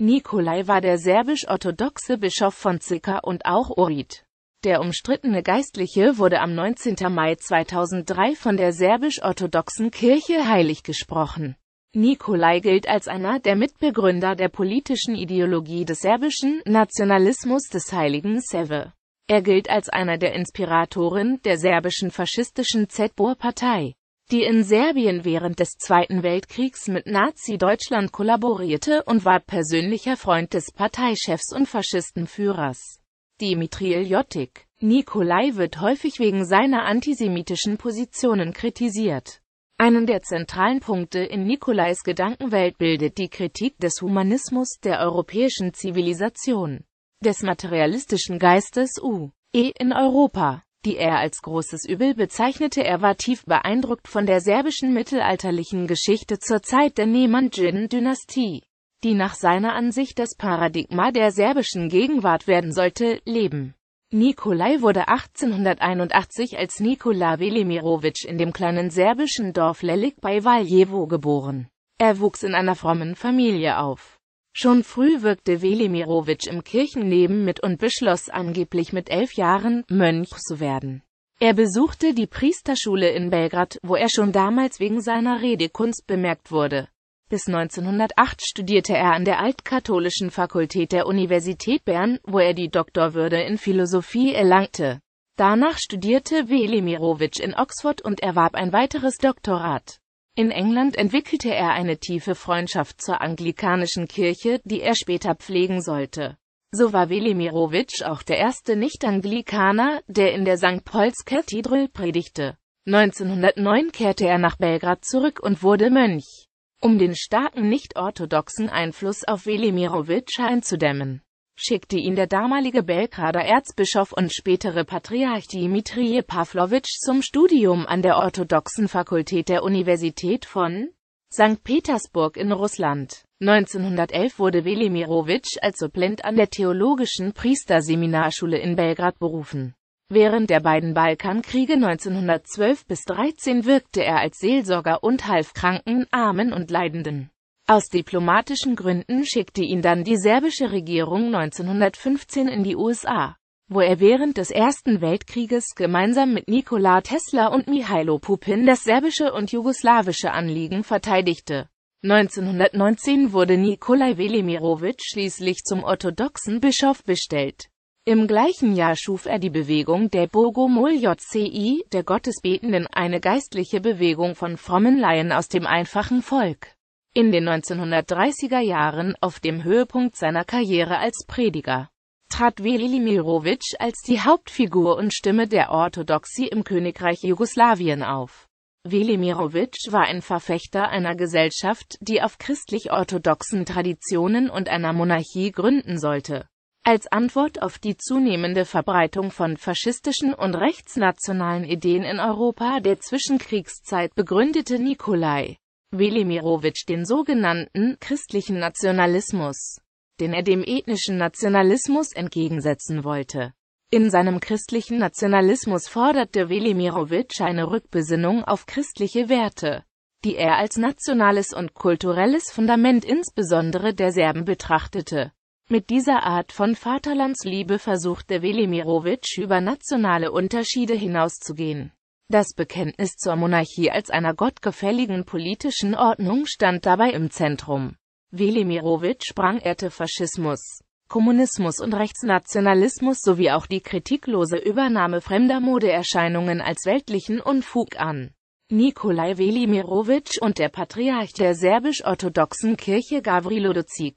Nikolai war der serbisch-orthodoxe Bischof von Zika und auch Urid. Der umstrittene Geistliche wurde am 19. Mai 2003 von der serbisch-orthodoxen Kirche heilig gesprochen. Nikolai gilt als einer der Mitbegründer der politischen Ideologie des serbischen Nationalismus des heiligen Seve. Er gilt als einer der Inspiratoren der serbischen faschistischen ZBOR-Partei die in Serbien während des Zweiten Weltkriegs mit Nazi-Deutschland kollaborierte und war persönlicher Freund des Parteichefs und Faschistenführers Dimitri Iljotik. Nikolai wird häufig wegen seiner antisemitischen Positionen kritisiert. Einen der zentralen Punkte in Nikolais Gedankenwelt bildet die Kritik des Humanismus der europäischen Zivilisation, des materialistischen Geistes U. E. in Europa die er als großes Übel bezeichnete. Er war tief beeindruckt von der serbischen mittelalterlichen Geschichte zur Zeit der Nemanjiden-Dynastie, die nach seiner Ansicht das Paradigma der serbischen Gegenwart werden sollte, leben. Nikolai wurde 1881 als Nikola Velimirovic in dem kleinen serbischen Dorf Lelik bei Valjevo geboren. Er wuchs in einer frommen Familie auf. Schon früh wirkte Velimirovic im Kirchenleben mit und beschloss angeblich mit elf Jahren, Mönch zu werden. Er besuchte die Priesterschule in Belgrad, wo er schon damals wegen seiner Redekunst bemerkt wurde. Bis 1908 studierte er an der Altkatholischen Fakultät der Universität Bern, wo er die Doktorwürde in Philosophie erlangte. Danach studierte Velimirovic in Oxford und erwarb ein weiteres Doktorat. In England entwickelte er eine tiefe Freundschaft zur anglikanischen Kirche, die er später pflegen sollte. So war Velimirovic auch der erste Nicht-Anglikaner, der in der St. Paul's Cathedral predigte. 1909 kehrte er nach Belgrad zurück und wurde Mönch, um den starken nicht-orthodoxen Einfluss auf Velimirovic einzudämmen schickte ihn der damalige Belgrader Erzbischof und spätere Patriarch Dimitri Pavlovich zum Studium an der orthodoxen Fakultät der Universität von St. Petersburg in Russland. 1911 wurde Velimirovic als Supplent an der Theologischen Priesterseminarschule in Belgrad berufen. Während der beiden Balkankriege 1912 bis 13 wirkte er als Seelsorger und half Kranken, Armen und Leidenden. Aus diplomatischen Gründen schickte ihn dann die serbische Regierung 1915 in die USA, wo er während des Ersten Weltkrieges gemeinsam mit Nikola Tesla und Mihailo Pupin das serbische und jugoslawische Anliegen verteidigte. 1919 wurde Nikolai Velimirovic schließlich zum orthodoxen Bischof bestellt. Im gleichen Jahr schuf er die Bewegung der Bogomoljoci, der Gottesbetenden, eine geistliche Bewegung von frommen Laien aus dem einfachen Volk in den 1930er Jahren auf dem Höhepunkt seiner Karriere als Prediger trat Velimirovic als die Hauptfigur und Stimme der Orthodoxie im Königreich Jugoslawien auf. Velimirovic war ein Verfechter einer Gesellschaft, die auf christlich-orthodoxen Traditionen und einer Monarchie gründen sollte. Als Antwort auf die zunehmende Verbreitung von faschistischen und rechtsnationalen Ideen in Europa der Zwischenkriegszeit begründete Nikolai Velimirovic den sogenannten christlichen Nationalismus, den er dem ethnischen Nationalismus entgegensetzen wollte. In seinem christlichen Nationalismus forderte Velimirovic eine Rückbesinnung auf christliche Werte, die er als nationales und kulturelles Fundament insbesondere der Serben betrachtete. Mit dieser Art von Vaterlandsliebe versuchte Velimirovic über nationale Unterschiede hinauszugehen das Bekenntnis zur Monarchie als einer gottgefälligen politischen Ordnung stand dabei im Zentrum. sprang prangerte Faschismus, Kommunismus und Rechtsnationalismus sowie auch die kritiklose Übernahme fremder Modeerscheinungen als weltlichen Unfug an. Nikolai Welimirowitsch und der Patriarch der serbisch-orthodoxen Kirche Gavrilo Dozik,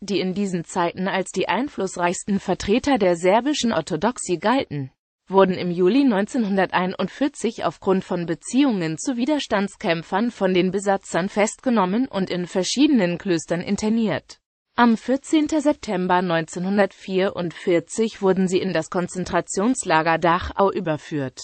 die in diesen Zeiten als die einflussreichsten Vertreter der serbischen Orthodoxie galten, wurden im Juli 1941 aufgrund von Beziehungen zu Widerstandskämpfern von den Besatzern festgenommen und in verschiedenen Klöstern interniert. Am 14. September 1944 wurden sie in das Konzentrationslager Dachau überführt.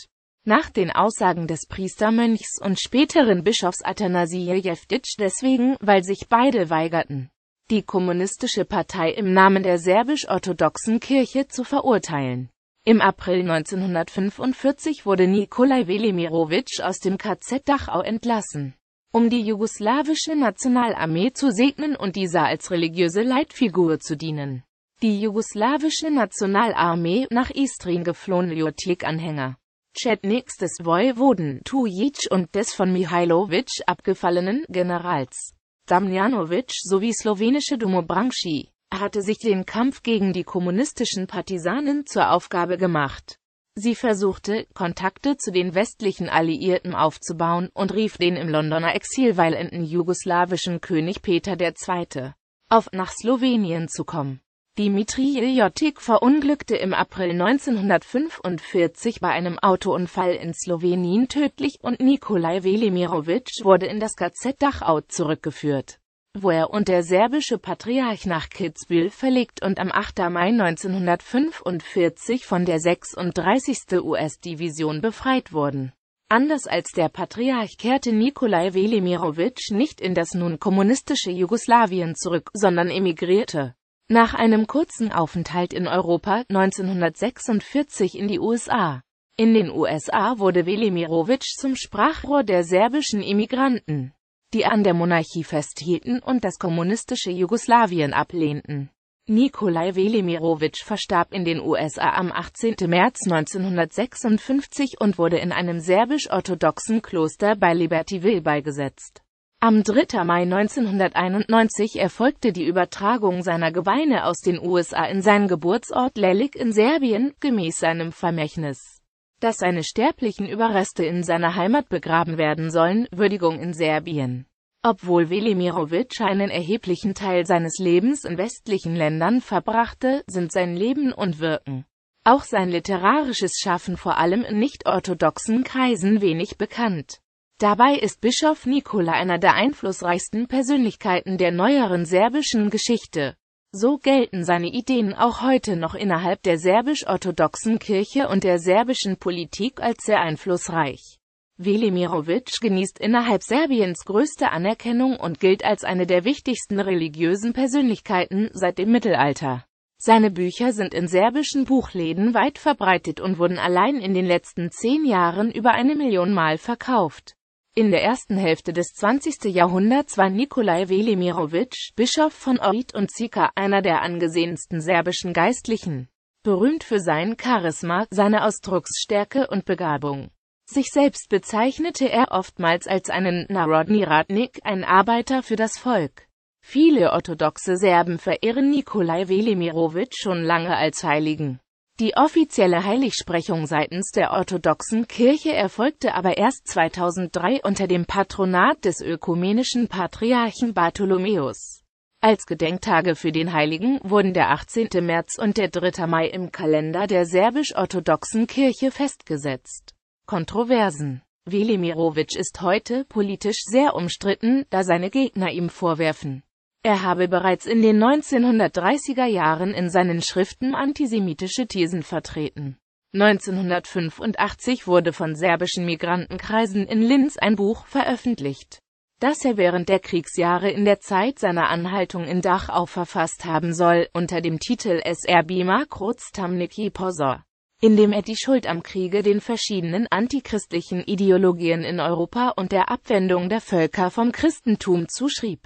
Nach den Aussagen des Priestermönchs und späteren Bischofs Athanasij Jevtitsch deswegen, weil sich beide weigerten, die kommunistische Partei im Namen der serbisch-orthodoxen Kirche zu verurteilen. Im April 1945 wurde Nikolai Velimirovic aus dem KZ Dachau entlassen, um die jugoslawische Nationalarmee zu segnen und dieser als religiöse Leitfigur zu dienen. Die jugoslawische Nationalarmee nach Istrien geflohen Jotik-Anhänger. Chetniks des Vojvoden Tujic und des von Mihailovic abgefallenen Generals Damjanovic sowie slowenische Domobranci hatte sich den Kampf gegen die kommunistischen Partisanen zur Aufgabe gemacht. Sie versuchte, Kontakte zu den westlichen Alliierten aufzubauen und rief den im Londoner Exil weilenden jugoslawischen König Peter II. auf, nach Slowenien zu kommen. Dimitri Iljotik verunglückte im April 1945 bei einem Autounfall in Slowenien tödlich und Nikolai Velimirovic wurde in das KZ Dachau zurückgeführt wo er und der serbische Patriarch nach Kitzbühel verlegt und am 8. Mai 1945 von der 36. US-Division befreit wurden. Anders als der Patriarch kehrte Nikolai Velimirovic nicht in das nun kommunistische Jugoslawien zurück, sondern emigrierte. Nach einem kurzen Aufenthalt in Europa 1946 in die USA. In den USA wurde Velimirovic zum Sprachrohr der serbischen Immigranten die an der Monarchie festhielten und das kommunistische Jugoslawien ablehnten. Nikolai Velimirovic verstarb in den USA am 18. März 1956 und wurde in einem serbisch-orthodoxen Kloster bei Libertyville beigesetzt. Am 3. Mai 1991 erfolgte die Übertragung seiner Gebeine aus den USA in seinen Geburtsort Lelik in Serbien, gemäß seinem Vermächtnis dass seine sterblichen Überreste in seiner Heimat begraben werden sollen, Würdigung in Serbien. Obwohl Velimirovic einen erheblichen Teil seines Lebens in westlichen Ländern verbrachte, sind sein Leben und Wirken, auch sein literarisches Schaffen vor allem in nicht-orthodoxen Kreisen wenig bekannt. Dabei ist Bischof Nikola einer der einflussreichsten Persönlichkeiten der neueren serbischen Geschichte. So gelten seine Ideen auch heute noch innerhalb der serbisch-orthodoxen Kirche und der serbischen Politik als sehr einflussreich. Velimirovic genießt innerhalb Serbiens größte Anerkennung und gilt als eine der wichtigsten religiösen Persönlichkeiten seit dem Mittelalter. Seine Bücher sind in serbischen Buchläden weit verbreitet und wurden allein in den letzten zehn Jahren über eine Million Mal verkauft. In der ersten Hälfte des 20. Jahrhunderts war Nikolai Velimirovic, Bischof von Orit und Zika, einer der angesehensten serbischen Geistlichen, berühmt für sein Charisma, seine Ausdrucksstärke und Begabung. Sich selbst bezeichnete er oftmals als einen Narodni Radnik, ein Arbeiter für das Volk. Viele orthodoxe Serben verehren Nikolai Velimirovic schon lange als Heiligen. Die offizielle Heiligsprechung seitens der orthodoxen Kirche erfolgte aber erst 2003 unter dem Patronat des ökumenischen Patriarchen Bartholomäus. Als Gedenktage für den Heiligen wurden der 18. März und der 3. Mai im Kalender der serbisch-orthodoxen Kirche festgesetzt. Kontroversen Velimirovic ist heute politisch sehr umstritten, da seine Gegner ihm vorwerfen, er habe bereits in den 1930er Jahren in seinen Schriften antisemitische Thesen vertreten. 1985 wurde von serbischen Migrantenkreisen in Linz ein Buch veröffentlicht, das er während der Kriegsjahre in der Zeit seiner Anhaltung in Dachau verfasst haben soll, unter dem Titel SRB Makruz Tamniki Pozor, in dem er die Schuld am Kriege den verschiedenen antichristlichen Ideologien in Europa und der Abwendung der Völker vom Christentum zuschrieb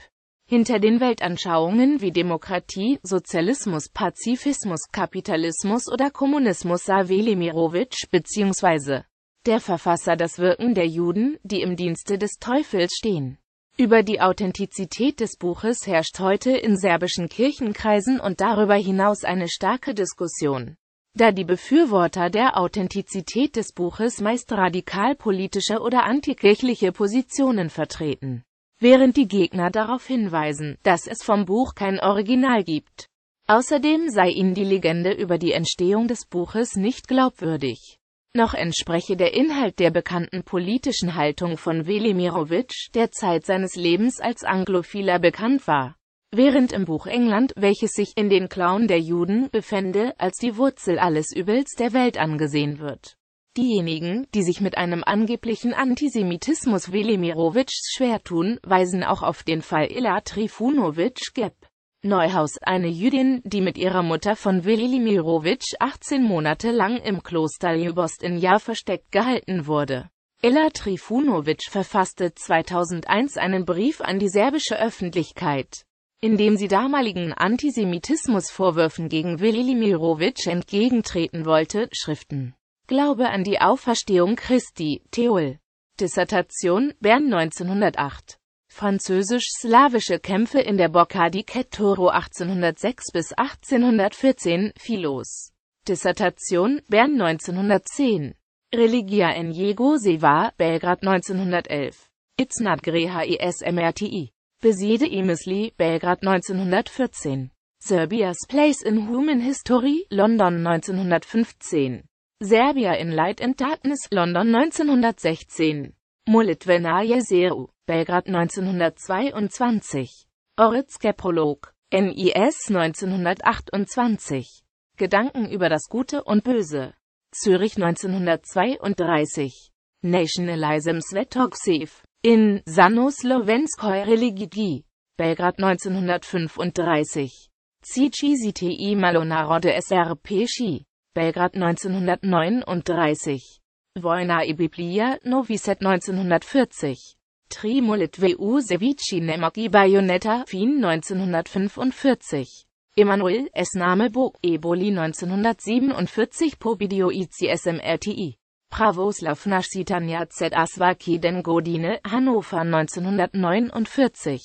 hinter den Weltanschauungen wie Demokratie, Sozialismus, Pazifismus, Kapitalismus oder Kommunismus sah Velimirovic bzw. der Verfasser das Wirken der Juden, die im Dienste des Teufels stehen. Über die Authentizität des Buches herrscht heute in serbischen Kirchenkreisen und darüber hinaus eine starke Diskussion, da die Befürworter der Authentizität des Buches meist radikal politische oder antikirchliche Positionen vertreten während die Gegner darauf hinweisen, dass es vom Buch kein Original gibt. Außerdem sei ihnen die Legende über die Entstehung des Buches nicht glaubwürdig. Noch entspreche der Inhalt der bekannten politischen Haltung von Velimirovic, der Zeit seines Lebens als Anglophiler bekannt war. Während im Buch England, welches sich in den Klauen der Juden befände, als die Wurzel alles Übels der Welt angesehen wird. Diejenigen, die sich mit einem angeblichen Antisemitismus Welimirowitschs schwer tun, weisen auch auf den Fall Ila Trifunovic Geb. Neuhaus, eine Jüdin, die mit ihrer Mutter von Velimirovic 18 Monate lang im Kloster Ljubost in Jahr versteckt gehalten wurde. Ila Trifunovic verfasste 2001 einen Brief an die serbische Öffentlichkeit, in dem sie damaligen Antisemitismusvorwürfen gegen Velimirovic entgegentreten wollte, Schriften Glaube an die Auferstehung Christi, Theol. Dissertation, Bern 1908. Französisch-slawische Kämpfe in der Boccadi Kettoro 1806 bis 1814, Philos. Dissertation, Bern 1910. Religia en Jego Seva, Belgrad 1911. Iznad Greha ISMRTI. E Besede Imisli, Belgrad 1914. Serbia's Place in Human History, London 1915. Serbia in Light and Darkness, London 1916. Molitvenaya Seru, Belgrad 1922. Oritske Prolog, NIS 1928. Gedanken über das Gute und Böse. Zürich 1932. Nationalism Svetoxiv. In Sano Slovenskoj Religigi, Belgrad 1935. CGCTI Malonarode SRP Ski. Belgrad 1939, Vojna i Biblija, Novi Sad 1940, Trimolitve Usevici Nemaki Bayonetta, Fin 1945, Emanuel S. Name Bog, Eboli 1947, Povidio ICSMRTI. Pravoslav Nasitanja Z. Aswaki Den Godine, Hannover 1949.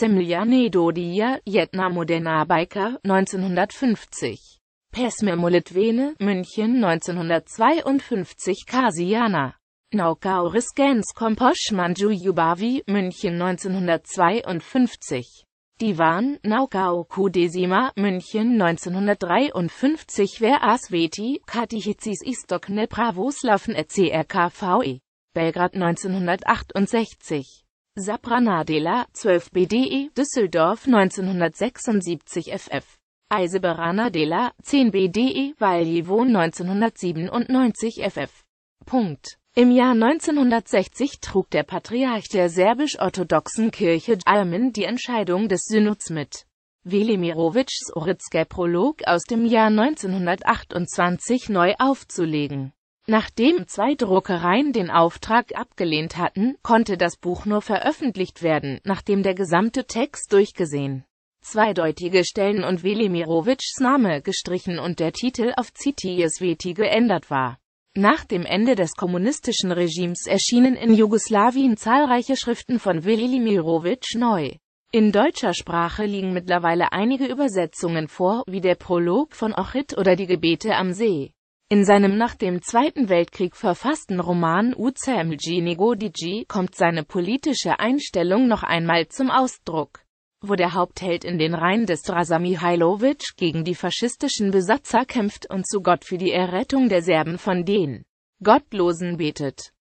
Zemlja Nedodia, Jedna Modena Biker, 1950. Pesmer molitwene München 1952 Kasiana. Naukauris Gens Komposch Manju Yubavi, München 1952. Divan, Naukau Kudesima, München 1953 Ver Asveti, Katihizis Istok Nepravoslavn CRKVE. Belgrad 1968. Sapranadela, 12 BDE, Düsseldorf 1976 FF. Eiseberana Dela, 10 BDE Valjevo 1997 ff. Punkt. Im Jahr 1960 trug der Patriarch der serbisch-orthodoxen Kirche Almen die Entscheidung des Synods mit. Velimirovics Oritske-Prolog aus dem Jahr 1928 neu aufzulegen. Nachdem zwei Druckereien den Auftrag abgelehnt hatten, konnte das Buch nur veröffentlicht werden, nachdem der gesamte Text durchgesehen zweideutige Stellen und Velimirovichs Name gestrichen und der Titel auf Zitiesveti geändert war. Nach dem Ende des kommunistischen Regimes erschienen in Jugoslawien zahlreiche Schriften von Velimirovic neu. In deutscher Sprache liegen mittlerweile einige Übersetzungen vor, wie der Prolog von Ochit oder die Gebete am See. In seinem nach dem Zweiten Weltkrieg verfassten Roman Uzemlji Negodiji kommt seine politische Einstellung noch einmal zum Ausdruck wo der Hauptheld in den Reihen des Drasa Mihailovic gegen die faschistischen Besatzer kämpft und zu Gott für die Errettung der Serben von den Gottlosen betet.